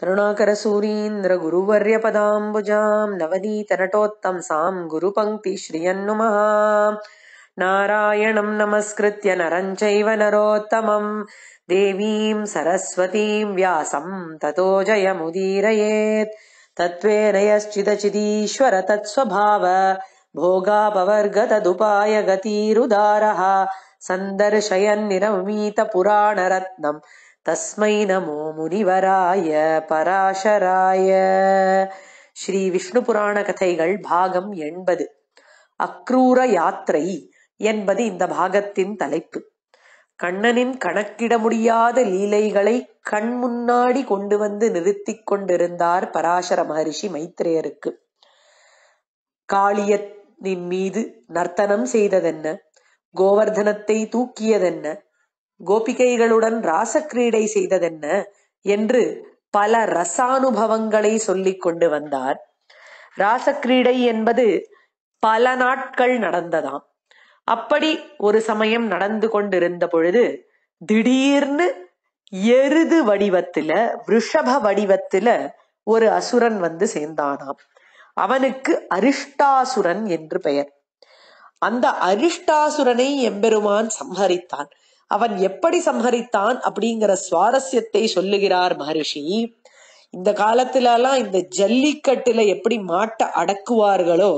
करुणाकरसूरीन्द्रगुरुवर्यपदाम्बुजाम् नवनीतनटोत्तम् साम् गुरुपङ्क्ति श्रियन् नु नारायणम् नमस्कृत्य नरम् चैव नरोत्तमम् देवीम् सरस्वतीम् व्यासम् ततो जयमुदीरयेत् तत्त्वेन यश्चिदचिदीश्वर तत्स्वभाव भोगापवर्गतदुपायगतीरुदारः सन्दर्शयन्निरमीतपुराणरत्नम् தஸ்மை நமோ முனிவராய பராசராய ஸ்ரீ விஷ்ணு புராண கதைகள் பாகம் எண்பது அக்ரூர யாத்திரை என்பது இந்த பாகத்தின் தலைப்பு கண்ணனின் கணக்கிட முடியாத லீலைகளை கண் முன்னாடி கொண்டு வந்து நிறுத்தி கொண்டிருந்தார் பராசர மகரிஷி மைத்திரேயருக்கு காளியத்தின் மீது நர்த்தனம் செய்ததென்ன கோவர்தனத்தை தூக்கியதென்ன கோபிகைகளுடன் ராசக்கிரீடை செய்ததென்ன என்று பல ரசானுபவங்களை சொல்லிக் கொண்டு வந்தார் ராசக்கிரீடை என்பது பல நாட்கள் நடந்ததாம் அப்படி ஒரு சமயம் நடந்து கொண்டிருந்த பொழுது திடீர்னு எருது வடிவத்துல ரிஷப வடிவத்துல ஒரு அசுரன் வந்து சேர்ந்தானாம் அவனுக்கு அரிஷ்டாசுரன் என்று பெயர் அந்த அரிஷ்டாசுரனை எம்பெருமான் சம்ஹரித்தான் அவன் எப்படி சம்ஹரித்தான் அப்படிங்கிற சுவாரஸ்யத்தை சொல்லுகிறார் மகரிஷி இந்த எல்லாம் இந்த ஜல்லிக்கட்டுல எப்படி மாட்ட அடக்குவார்களோ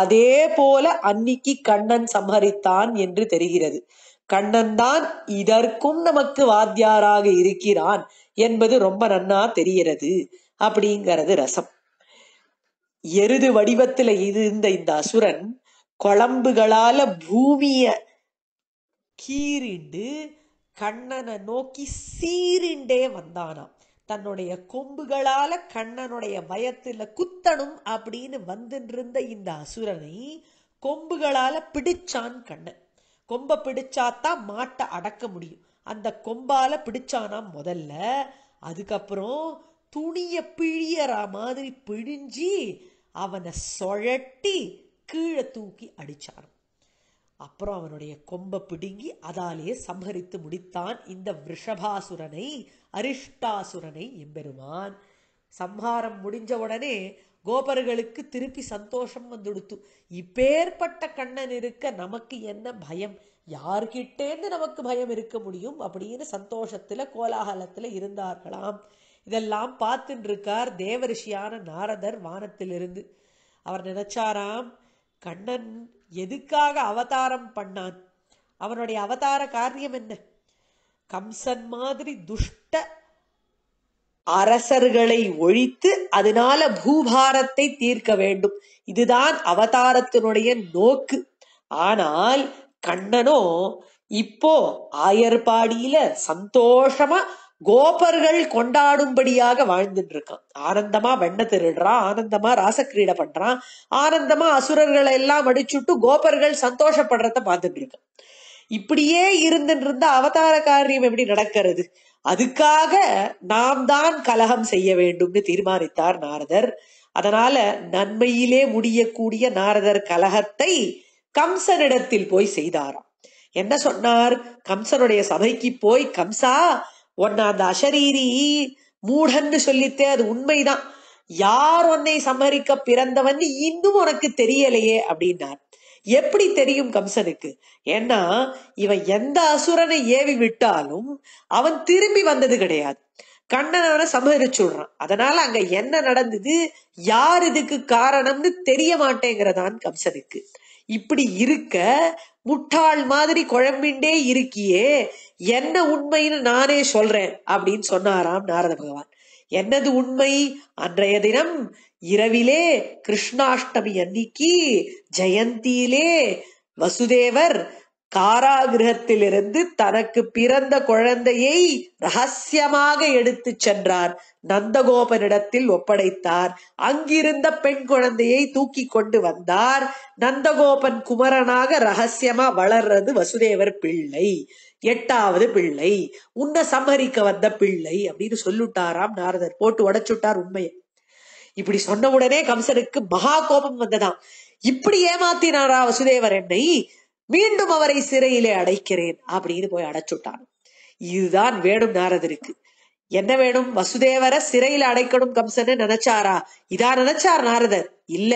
அதே போல அன்னிக்கு கண்ணன் சம்ஹரித்தான் என்று தெரிகிறது கண்ணன் தான் இதற்கும் நமக்கு வாத்தியாராக இருக்கிறான் என்பது ரொம்ப நன்னா தெரிகிறது அப்படிங்கிறது ரசம் எருது வடிவத்துல இருந்த இந்த அசுரன் குழம்புகளால பூமிய கீறிண்டு கண்ணனை நோக்கி சீரிண்டே வந்தானாம் தன்னுடைய கொம்புகளால கண்ணனுடைய வயத்துல குத்தணும் அப்படின்னு வந்துருந்த இந்த அசுரனை கொம்புகளால பிடிச்சான் கண்ணன் கொம்பை பிடிச்சாத்தான் மாட்டை அடக்க முடியும் அந்த கொம்பால பிடிச்சானாம் முதல்ல அதுக்கப்புறம் துணிய பிழியற மாதிரி பிழிஞ்சி அவனை சொழட்டி கீழே தூக்கி அடிச்சான் அப்புறம் அவனுடைய கொம்பை பிடுங்கி அதாலேயே சம்ஹரித்து முடித்தான் இந்த விஷபாசுரனை அரிஷ்டாசுரனை எம்பெருமான் சம்ஹாரம் முடிஞ்ச உடனே கோபர்களுக்கு திருப்பி சந்தோஷம் வந்துடுத்து இப்பேற்பட்ட கண்ணன் இருக்க நமக்கு என்ன பயம் யார்கிட்டேருந்து நமக்கு பயம் இருக்க முடியும் அப்படின்னு சந்தோஷத்தில் கோலாகலத்தில் இருந்தார்களாம் இதெல்லாம் பார்த்துட்டு இருக்கார் தேவரிஷியான நாரதர் வானத்திலிருந்து அவர் நினைச்சாராம் கண்ணன் எதுக்காக அவதாரம் பண்ணான் அவனுடைய அவதார காரியம் என்ன கம்சன் மாதிரி துஷ்ட அரசர்களை ஒழித்து அதனால பூபாரத்தை தீர்க்க வேண்டும் இதுதான் அவதாரத்தினுடைய நோக்கு ஆனால் கண்ணனோ இப்போ ஆயர்பாடியில சந்தோஷமா கோபர்கள் கொண்டாடும்படியாக வாழ்ந்துட்டு இருக்கான் ஆனந்தமா வெண்ண திருடுறான் ஆனந்தமா ராசக்கிரீடை பண்றான் ஆனந்தமா அசுரர்களை எல்லாம் அடிச்சுட்டு கோபர்கள் சந்தோஷப்படுறத பார்த்துட்டு இருக்கான் இப்படியே இருந்துட்டு இருந்த அவதார காரியம் எப்படி நடக்கிறது அதுக்காக நாம் தான் கலகம் செய்ய வேண்டும்னு தீர்மானித்தார் நாரதர் அதனால நன்மையிலே முடியக்கூடிய நாரதர் கலகத்தை கம்சனிடத்தில் போய் செய்தாராம் என்ன சொன்னார் கம்சனுடைய சபைக்கு போய் கம்சா உன்னை அந்த அசரீரி மூடன்னு சொல்லித்தே அது உண்மைதான் யார் உன்னை சமரிக்க பிறந்தவன் இன்னும் உனக்கு தெரியலையே அப்படின்னார் எப்படி தெரியும் கம்சனுக்கு ஏன்னா இவன் எந்த அசுரனை ஏவி விட்டாலும் அவன் திரும்பி வந்தது கிடையாது கண்ணனவனை சமரிச்சுடுறான் அதனால அங்க என்ன நடந்தது யார் இதுக்கு காரணம்னு தெரிய மாட்டேங்கிறதான் கம்சனுக்கு இப்படி இருக்க முட்டாள் மாதிரி குழம்பிண்டே இருக்கியே என்ன உண்மைன்னு நானே சொல்றேன் அப்படின்னு சொன்னாராம் நாரத பகவான் என்னது உண்மை அன்றைய தினம் இரவிலே கிருஷ்ணாஷ்டமி அன்னைக்கு ஜெயந்தியிலே வசுதேவர் காராகிரகத்திலிருந்து தனக்கு பிறந்த குழந்தையை ரகசியமாக எடுத்து சென்றார் நந்தகோபனிடத்தில் ஒப்படைத்தார் அங்கிருந்த பெண் குழந்தையை தூக்கி கொண்டு வந்தார் நந்தகோபன் குமரனாக ரகசியமா வளர்றது வசுதேவர் பிள்ளை எட்டாவது பிள்ளை உன்னை சம்ஹரிக்க வந்த பிள்ளை அப்படின்னு சொல்லுட்டாராம் நாரதர் போட்டு உடைச்சுட்டார் உண்மையை இப்படி சொன்ன உடனே கம்சனுக்கு மகா கோபம் வந்ததாம் இப்படி ஏமாத்தினாரா வசுதேவர் என்னை மீண்டும் அவரை சிறையிலே அடைக்கிறேன் அப்படின்னு போய் அடைச்சுட்டான் இதுதான் வேணும் நாரதருக்கு என்ன வேணும் வசுதேவரை சிறையில அடைக்கணும் கம்சன்னு நினைச்சாரா இதா நினைச்சார் நாரதர் இல்ல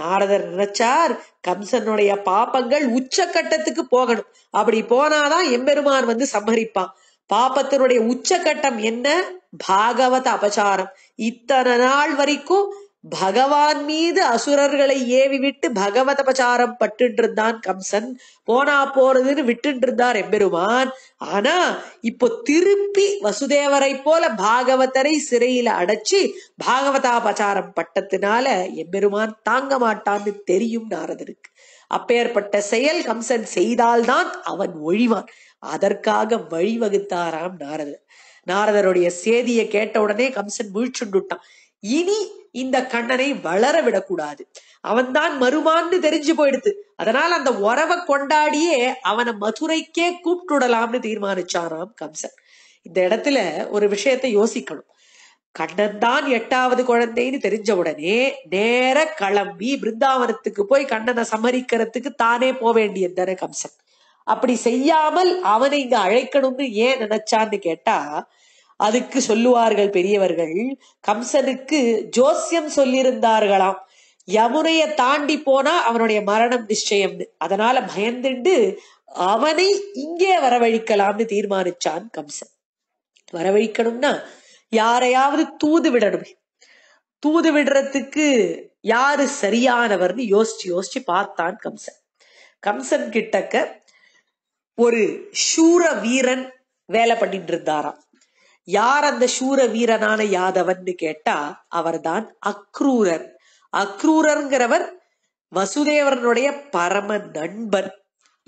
நாரதர் நினைச்சார் கம்சனுடைய பாப்பங்கள் உச்சக்கட்டத்துக்கு போகணும் அப்படி போனாதான் எம்பெருமான் வந்து சம்மரிப்பான் பாப்பத்தினுடைய உச்சக்கட்டம் என்ன பாகவத அபச்சாரம் இத்தனை நாள் வரைக்கும் பகவான் மீது அசுரர்களை ஏவி விட்டு பகவத பிரச்சாரம் பட்டு இருந்தான் கம்சன் போனா போறதுன்னு விட்டு இருந்தார் எம்பெருமான் ஆனா இப்போ திருப்பி வசுதேவரை போல பாகவதரை சிறையில அடைச்சி பாகவதா பிரச்சாரம் பட்டத்தினால எம்பெருமான் தாங்க மாட்டான்னு தெரியும் நாரதருக்கு அப்பேற்பட்ட செயல் கம்சன் செய்தால்தான் அவன் ஒழிவான் அதற்காக வழிவகுத்தாராம் நாரதர் நாரதருடைய சேதியை கேட்ட உடனே கம்சன் முழிச்சுண்டுட்டான் இனி இந்த கண்ணனை வளர விடக்கூடாது அவன்தான் மருமான்னு தெரிஞ்சு போயிடுது அதனால் அந்த உறவை கொண்டாடியே அவனை மதுரைக்கே கூப்பிட்டுடலாம்னு தீர்மானிச்சாராம் கம்சன் இந்த இடத்துல ஒரு விஷயத்தை யோசிக்கணும் கண்ணன் தான் எட்டாவது குழந்தைன்னு தெரிஞ்ச உடனே நேர கிளம்பி பிருந்தாவனத்துக்கு போய் கண்ணனை சமரிக்கிறதுக்கு தானே போக வேண்டியது தானே கம்சன் அப்படி செய்யாமல் அவனை இங்க அழைக்கணும்னு ஏன் நினைச்சான்னு கேட்டா அதுக்கு சொல்லுவார்கள் பெரியவர்கள் கம்சனுக்கு ஜோசியம் சொல்லியிருந்தார்களாம் யமுனைய தாண்டி போனா அவனுடைய மரணம் நிச்சயம்னு அதனால பயந்துண்டு அவனை இங்கே வரவழிக்கலாம்னு தீர்மானிச்சான் கம்சன் வரவழிக்கணும்னா யாரையாவது தூது விடணுமே தூது விடுறதுக்கு யாரு சரியானவர்னு யோசிச்சு யோசிச்சு பார்த்தான் கம்சன் கம்சன் கிட்டக்க ஒரு சூர வீரன் வேலை பண்ணிட்டு இருந்தாராம் யார் அந்த சூர வீரனான யாதவன்னு கேட்டா அவர்தான் அக்ரூரர் அக்ரூரர்ங்கிறவர் வசுதேவரனுடைய பரம நண்பர்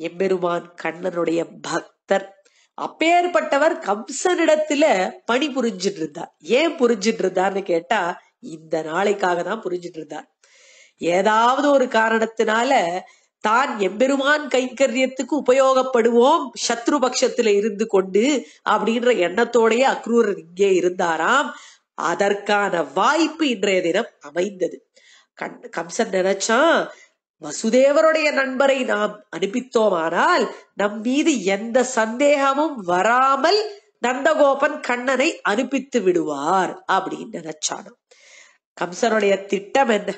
எம்பெருமான் கண்ணனுடைய பக்தர் அப்பேற்பட்டவர் கம்சனிடத்துல பணி புரிஞ்சிட்டு இருந்தார் ஏன் புரிஞ்சிட்டு இருந்தார்னு கேட்டா இந்த நாளைக்காக தான் புரிஞ்சிட்டு இருந்தார் ஏதாவது ஒரு காரணத்தினால தான் எம்பெருமான் கைங்கரியத்துக்கு உபயோகப்படுவோம் சத்ரு பட்சத்துல இருந்து கொண்டு அப்படின்ற எண்ணத்தோடைய அக்ரூரர் இங்கே இருந்தாராம் அதற்கான வாய்ப்பு இன்றைய தினம் அமைந்தது கண் கம்சன் நினைச்சான் வசுதேவருடைய நண்பரை நாம் அனுப்பித்தோமானால் நம் மீது எந்த சந்தேகமும் வராமல் நந்தகோபன் கண்ணனை அனுப்பித்து விடுவார் அப்படின்னு நினைச்சானோ கம்சனுடைய திட்டம் என்ன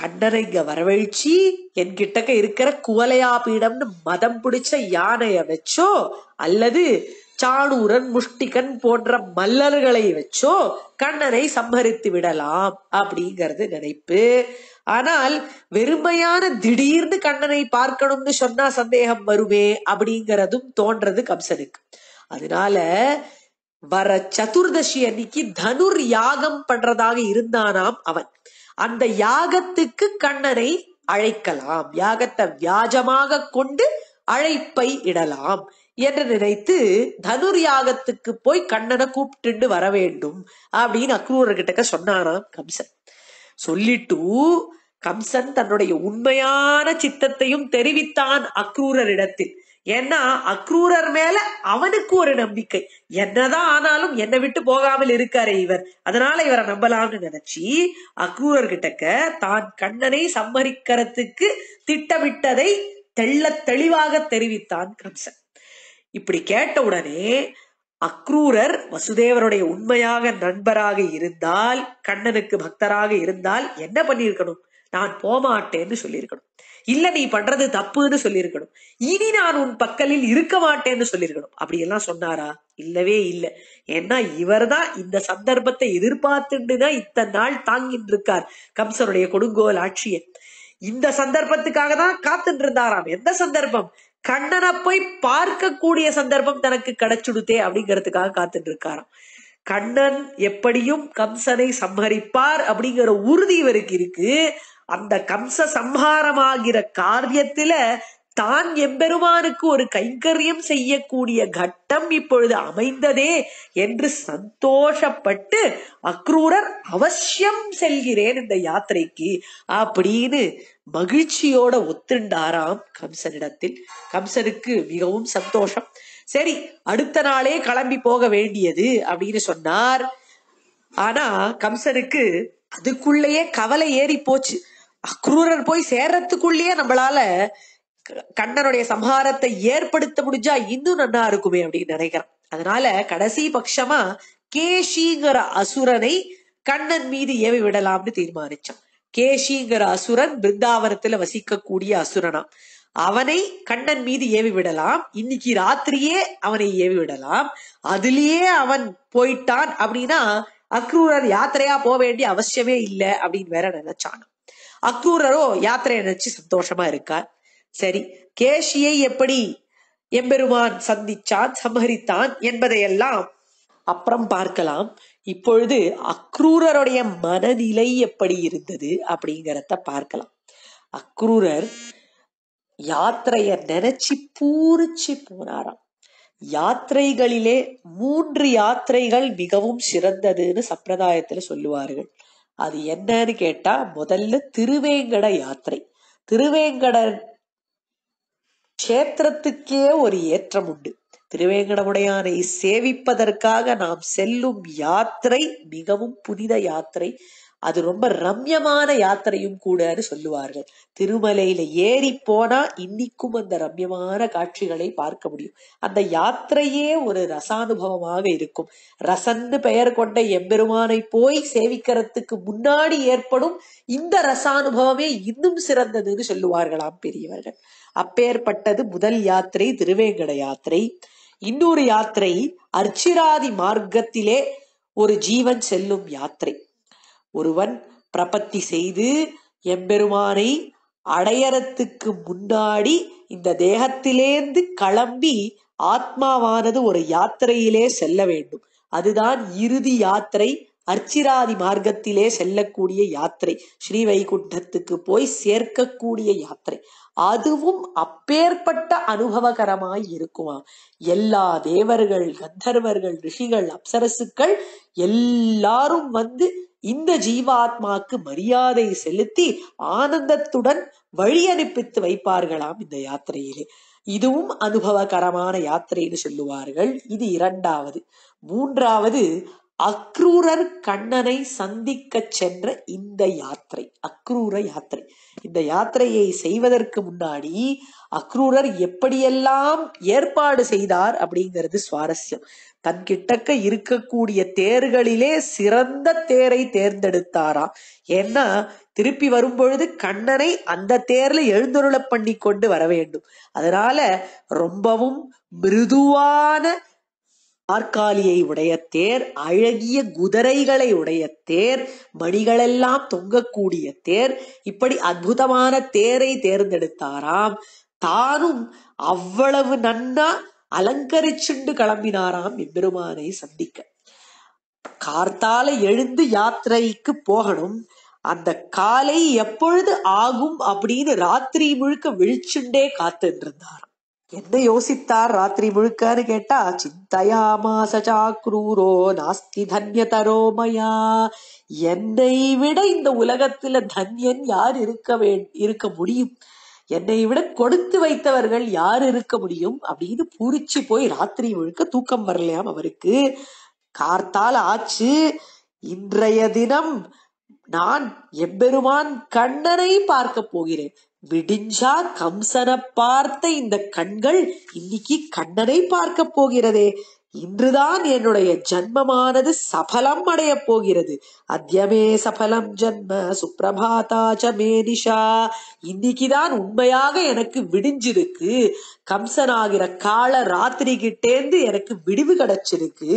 கண்ணரை இங்க வரவழிச்சு என்கிட்டக்க இருக்கிற குவலையா பீடம்னு மதம் பிடிச்ச யானைய வச்சோ அல்லது சாணூரன் முஷ்டிகன் போன்ற மல்லர்களை வச்சோ கண்ணனை சம்ஹரித்து விடலாம் அப்படிங்கறது நினைப்பு ஆனால் வெறுமையான திடீர்னு கண்ணனை பார்க்கணும்னு சொன்னா சந்தேகம் வருமே அப்படிங்கறதும் தோன்றது கம்சனுக்கு அதனால வர சதுர்தசி அன்னைக்கு தனுர் யாகம் பண்றதாக இருந்தானாம் அவன் அந்த யாகத்துக்கு கண்ணனை அழைக்கலாம் யாகத்தை வியாஜமாக கொண்டு அழைப்பை இடலாம் என்று நினைத்து தனுர் யாகத்துக்கு போய் கண்ணனை கூப்பிட்டுண்டு வர வேண்டும் அப்படின்னு அக்ரூரர்கிட்ட சொன்னாராம் கம்சன் சொல்லிட்டு கம்சன் தன்னுடைய உண்மையான சித்தத்தையும் தெரிவித்தான் அக்ரூரரிடத்தில் ஏன்னா அக்ரூரர் மேல அவனுக்கு ஒரு நம்பிக்கை என்னதான் ஆனாலும் என்னை விட்டு போகாமல் இருக்காரு இவர் அதனால இவரை நம்பலாம்னு நினைச்சு அக்ரூரர் கிட்டக்க தான் கண்ணனை சம்மரிக்கிறதுக்கு திட்டமிட்டதை தெள்ள தெளிவாக தெரிவித்தான் கம்சன் இப்படி கேட்ட உடனே அக்ரூரர் வசுதேவருடைய உண்மையாக நண்பராக இருந்தால் கண்ணனுக்கு பக்தராக இருந்தால் என்ன பண்ணியிருக்கணும் நான் போமாட்டேன்னு சொல்லியிருக்கணும் இல்ல நீ பண்றது தப்புன்னு சொல்லியிருக்கணும் இனி நான் உன் பக்கலில் இருக்க மாட்டேன்னு சொல்லியிருக்கணும் அப்படி எல்லாம் சொன்னாரா இல்லவே இல்லை ஏன்னா இவர் தான் இந்த சந்தர்ப்பத்தை எதிர்பார்த்துட்டுதான் இத்தனை நாள் தாங்கிட்டு இருக்கார் கம்சனுடைய கொடுங்கோல் ஆட்சிய இந்த சந்தர்ப்பத்துக்காக தான் காத்துட்டு இருந்தாராம் எந்த சந்தர்ப்பம் கண்ணனை போய் பார்க்கக்கூடிய சந்தர்ப்பம் தனக்கு கிடைச்சுடுதே அப்படிங்கிறதுக்காக காத்துட்டு இருக்காராம் கண்ணன் எப்படியும் கம்சனை சம்ஹரிப்பார் அப்படிங்கிற உறுதி இவருக்கு இருக்கு அந்த கம்ச சம்ஹாரமாகிற காரியத்துல தான் எம்பெருமானுக்கு ஒரு கைங்கரியம் செய்யக்கூடிய கட்டம் இப்பொழுது அமைந்ததே என்று சந்தோஷப்பட்டு அக்ரூரர் அவசியம் செல்கிறேன் இந்த யாத்திரைக்கு அப்படின்னு மகிழ்ச்சியோட ஒத்துண்டாராம் கம்சனிடத்தில் கம்சனுக்கு மிகவும் சந்தோஷம் சரி அடுத்த நாளே கிளம்பி போக வேண்டியது அப்படின்னு சொன்னார் ஆனா கம்சனுக்கு அதுக்குள்ளேயே கவலை ஏறி போச்சு அக்ரூரர் போய் சேரத்துக்குள்ளேயே நம்மளால கண்ணனுடைய சம்ஹாரத்தை ஏற்படுத்த முடிஞ்சா இன்னும் நன்னா இருக்குமே அப்படின்னு நினைக்கிறேன் அதனால கடைசி பட்சமா கேஷிங்கிற அசுரனை கண்ணன் மீது ஏவி விடலாம்னு தீர்மானிச்சான் கேஷிங்கிற அசுரன் பிருந்தாவனத்துல வசிக்கக்கூடிய அசுரனா அவனை கண்ணன் மீது ஏவி விடலாம் இன்னைக்கு ராத்திரியே அவனை ஏவி விடலாம் அதுலயே அவன் போயிட்டான் அப்படின்னா அக்ரூரர் யாத்திரையா போக வேண்டிய அவசியமே இல்லை அப்படின்னு வேற நினைச்சான் அக்ரூரரோ யாத்திரையை நினைச்சு சந்தோஷமா இருக்கார் சரி கேஷியை எப்படி எம்பெருமான் சந்திச்சான் சம்ஹரித்தான் என்பதையெல்லாம் அப்புறம் பார்க்கலாம் இப்பொழுது அக்ரூரருடைய மனநிலை எப்படி இருந்தது அப்படிங்கிறத பார்க்கலாம் அக்ரூரர் யாத்திரைய நினைச்சு பூரிச்சு போனாராம் யாத்திரைகளிலே மூன்று யாத்திரைகள் மிகவும் சிறந்ததுன்னு சம்பிரதாயத்துல சொல்லுவார்கள் அது என்னன்னு கேட்டா முதல்ல திருவேங்கட யாத்திரை திருவேங்கட கஷேத்திரத்துக்கே ஒரு ஏற்றம் உண்டு திருவேங்கடமுடையானை சேவிப்பதற்காக நாம் செல்லும் யாத்திரை மிகவும் புனித யாத்திரை அது ரொம்ப ரம்யமான யாத்திரையும் கூடன்னு சொல்லுவார்கள் திருமலையில ஏறி போனா இன்னிக்கும் அந்த ரம்யமான காட்சிகளை பார்க்க முடியும் அந்த யாத்திரையே ஒரு ரசானுபவமாக இருக்கும் ரசன்னு பெயர் கொண்ட எம்பெருமானை போய் சேவிக்கிறதுக்கு முன்னாடி ஏற்படும் இந்த ரசானுபவமே இன்னும் சிறந்ததுன்னு சொல்லுவார்களாம் பெரியவர்கள் அப்பேற்பட்டது முதல் யாத்திரை திருவேங்கட யாத்திரை இன்னொரு யாத்திரை அர்ச்சிராதி மார்க்கத்திலே ஒரு ஜீவன் செல்லும் யாத்திரை ஒருவன் பிரபத்தி செய்து எம்பெருமானை அடையறத்துக்கு முன்னாடி இந்த தேகத்திலேந்து கிளம்பி ஆத்மாவானது ஒரு யாத்திரையிலே செல்ல வேண்டும் அதுதான் இறுதி யாத்திரை அர்ச்சிராதி மார்க்கத்திலே செல்லக்கூடிய யாத்திரை ஸ்ரீ வைகுண்டத்துக்கு போய் சேர்க்கக்கூடிய யாத்திரை அதுவும் அப்பேற்பட்ட அனுபவகரமாய் இருக்குமா எல்லா தேவர்கள் கந்தர்வர்கள் ரிஷிகள் அப்சரசுக்கள் எல்லாரும் வந்து இந்த ஜீவாத்மாக்கு மரியாதை செலுத்தி ஆனந்தத்துடன் வழி அனுப்பித்து வைப்பார்களாம் இந்த யாத்திரையிலே இதுவும் அனுபவகரமான யாத்திரைன்னு சொல்லுவார்கள் இது இரண்டாவது மூன்றாவது அக்ரூரர் கண்ணனை சந்திக்கச் சென்ற இந்த யாத்திரை அக்ரூர யாத்திரை இந்த யாத்திரையை செய்வதற்கு முன்னாடி அக்ரூரர் எப்படியெல்லாம் ஏற்பாடு செய்தார் அப்படிங்கிறது சுவாரஸ்யம் தன் கிட்டக்க இருக்கக்கூடிய தேர்களிலே சிறந்த தேரை தேர்ந்தெடுத்தாராம் ஏன்னா திருப்பி வரும்பொழுது கண்ணனை அந்த தேர்ல எழுந்தொருளை பண்ணி கொண்டு வர வேண்டும் அதனால ரொம்பவும் மிருதுவான நாற்காலியை உடைய தேர் அழகிய குதிரைகளை உடைய தேர் மணிகளெல்லாம் தொங்கக்கூடிய தேர் இப்படி அற்புதமான தேரை தேர்ந்தெடுத்தாராம் தானும் அவ்வளவு நன்னா அலங்கரிச்சுண்டு கிளம்பினாராம் எம்பெருமானை சந்திக்க கார்த்தால எழுந்து யாத்திரைக்கு போகணும் அந்த காலை எப்பொழுது ஆகும் அப்படின்னு ராத்திரி முழுக்க விழிச்சுண்டே காத்து இருந்தாராம் என்ன யோசித்தார் ராத்திரி முழுக்கன்னு கேட்டா மாச சாக்ரூரோ நாஸ்தி தன்ய தரோமயா என்னை விட இந்த உலகத்துல தன்யன் யார் இருக்க வே இருக்க முடியும் என்னை விட கொடுத்து வைத்தவர்கள் யார் இருக்க முடியும் அப்படின்னு பூரிச்சு போய் ராத்திரி முழுக்க தூக்கம் வரலையாம் அவருக்கு கார்த்தால் ஆச்சு இன்றைய தினம் நான் எம்பெருமான் கண்ணனை பார்க்க போகிறேன் விடிஞ்சா கம்சனை பார்த்த இந்த கண்கள் இன்னைக்கு கண்ணனை பார்க்க போகிறதே இன்றுதான் என்னுடைய ஜன்மமானது சபலம் அடைய போகிறது அத்தியமே சபலம் ஜன்ம சுப்பிரபாதாச்ச மேனிஷா இன்னைக்குதான் உண்மையாக எனக்கு விடிஞ்சிருக்கு கம்சனாகிற கால ராத்திரி கிட்டேந்து எனக்கு விடிவு கிடைச்சிருக்கு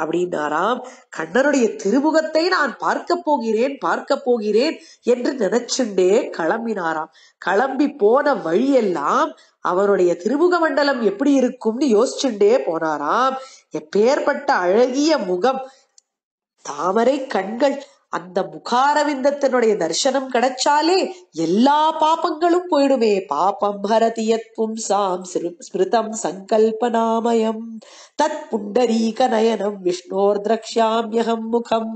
அப்படின்னாராம் கண்ணனுடைய திருமுகத்தை நான் பார்க்க போகிறேன் பார்க்க போகிறேன் என்று நினைச்சுண்டே கிளம்பினாராம் கிளம்பி போன வழியெல்லாம் அவருடைய திருமுக மண்டலம் எப்படி இருக்கும்னு யோசிச்சுண்டே போனாராம் எப்பேற்பட்ட அழகிய முகம் தாமரை கண்கள் அந்த முகாரவிந்தத்தினுடைய தர்சனம் கிடைச்சாலே எல்லா பாப்பங்களும் போயிடுமே பாபம் ஹரதியத்வம் சாம் ஸ்மிருதம் சங்கல்பநாமயம் தத் புண்டரீக நயனம் விஷ்ணோர் திரக்ஷாம்யகம் முகம்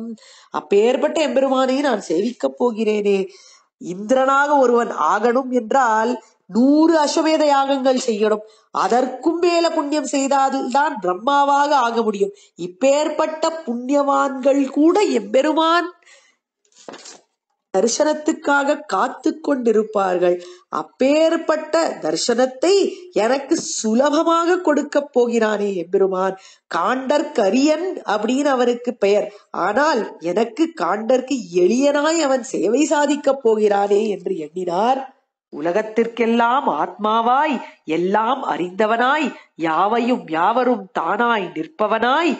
அப்பேற்பட்ட எம்பெருமானை நான் சேவிக்கப் போகிறேனே இந்திரனாக ஒருவன் ஆகணும் என்றால் நூறு அஸ்வமேத யாகங்கள் செய்யணும் அதற்கும் மேல புண்ணியம் செய்தால்தான் பிரம்மாவாக ஆக முடியும் இப்பேற்பட்ட புண்ணியவான்கள் கூட எம்பெருமான் தரிசனத்துக்காக காத்து கொண்டிருப்பார்கள் அப்பேற்பட்ட தரிசனத்தை எனக்கு சுலபமாக கொடுக்க போகிறானே எம்பெருமான் காண்டற்கரியன் அப்படின்னு அவனுக்கு பெயர் ஆனால் எனக்கு காண்டற்கு எளியனாய் அவன் சேவை சாதிக்கப் போகிறானே என்று எண்ணினார் உலகத்திற்கெல்லாம் ஆத்மாவாய் எல்லாம் அறிந்தவனாய் யாவையும் யாவரும் தானாய் நிற்பவனாய்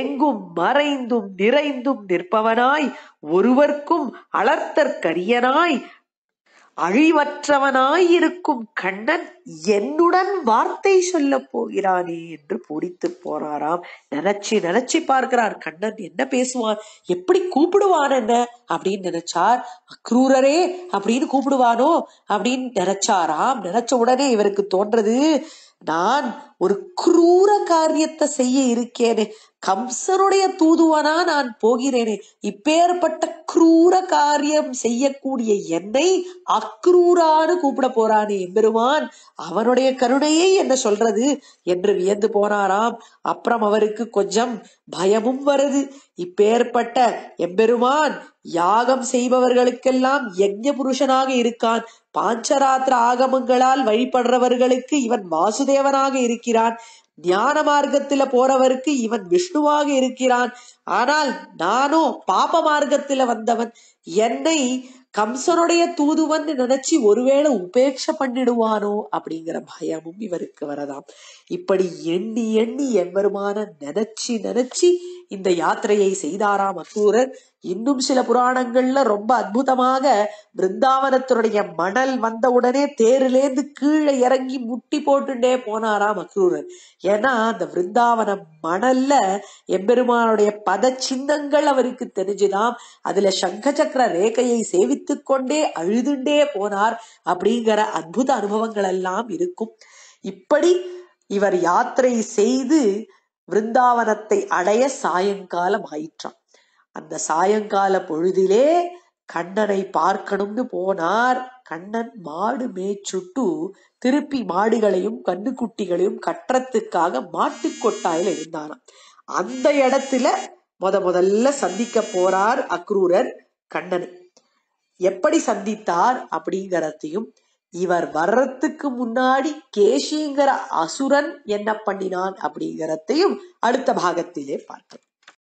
எங்கும் மறைந்தும் நிறைந்தும் நிற்பவனாய் ஒருவர்க்கும் அளர்த்தற்கரியனாய் அழிவற்றவனாயிருக்கும் கண்ணன் என்னுடன் வார்த்தை சொல்ல போகிறானே என்று பூரித்து போறாராம் நினைச்சு நினைச்சு பார்க்கிறார் கண்ணன் என்ன பேசுவான் எப்படி கூப்பிடுவான் என்ன அப்படின்னு நினைச்சார் அக்ரூரரே அப்படின்னு கூப்பிடுவானோ அப்படின்னு நினைச்சாராம் நினைச்ச உடனே இவருக்கு தோன்றது நான் ஒரு குரூர காரியத்தை செய்ய இருக்கேனே கம்சருடைய தூதுவனா நான் போகிறேனே இப்பேற்பட்ட க்ரூர காரியம் செய்யக்கூடிய என்னை அக்ரூரான்னு கூப்பிட போறானே எம்பெருமான் அவனுடைய கருணையே என்ன சொல்றது என்று வியந்து போனாராம் அப்புறம் அவருக்கு கொஞ்சம் பயமும் வருது இப்பேற்பட்ட எம்பெருமான் யாகம் செய்பவர்களுக்கெல்லாம் யஜ்ய புருஷனாக இருக்கான் பாஞ்சராத்திர ஆகமங்களால் வழிபடுறவர்களுக்கு இவன் வாசுதேவனாக இருக்கிறான் ஞான மார்க்கத்துல போறவருக்கு இவன் விஷ்ணுவாக இருக்கிறான் ஆனால் நானோ பாப மார்க்கத்துல வந்தவன் என்னை கம்சனுடைய தூதுவன் நினைச்சு ஒருவேளை உபேட்ச பண்ணிடுவானோ அப்படிங்கிற பயமும் இவருக்கு வரதாம் இப்படி எண்ணி எண்ணி எம்பெருமான நினைச்சு நினைச்சு இந்த யாத்திரையை செய்தாராம் அசூரர் இன்னும் சில புராணங்கள்ல ரொம்ப அற்புதமாக பிருந்தாவனத்தினுடைய மணல் வந்த உடனே தேரிலேந்து கீழே இறங்கி முட்டி போட்டுட்டே போனாராம் அசூரர் ஏன்னா அந்த பிருந்தாவன மணல்ல எம்பெருமானுடைய பத சின்னங்கள் அவருக்கு தெரிஞ்சுதாம் அதுல சங்க சக்கர ரேகையை சேவித்து கொண்டே அழுதுண்டே போனார் அப்படிங்கிற அற்புத அனுபவங்கள் எல்லாம் இருக்கும் இப்படி இவர் யாத்திரை செய்து விருந்தாவனத்தை அடைய சாயங்காலம் ஆயிற்றான் அந்த சாயங்கால பொழுதிலே கண்ணனை பார்க்கணும்னு போனார் கண்ணன் மாடு மேய்ச்சுட்டு திருப்பி மாடுகளையும் கண்ணுக்குட்டிகளையும் கட்டுறத்துக்காக மாட்டு கொட்டாயில இருந்தானாம் அந்த இடத்துல முத முதல்ல சந்திக்க போறார் அக்ரூரர் கண்ணனை எப்படி சந்தித்தார் அப்படிங்கிறதையும் இவர் வர்றதுக்கு முன்னாடி கேஷிங்கிற அசுரன் என்ன பண்ணினான் அப்படிங்கிறதையும் அடுத்த பாகத்திலே பார்ப்போம்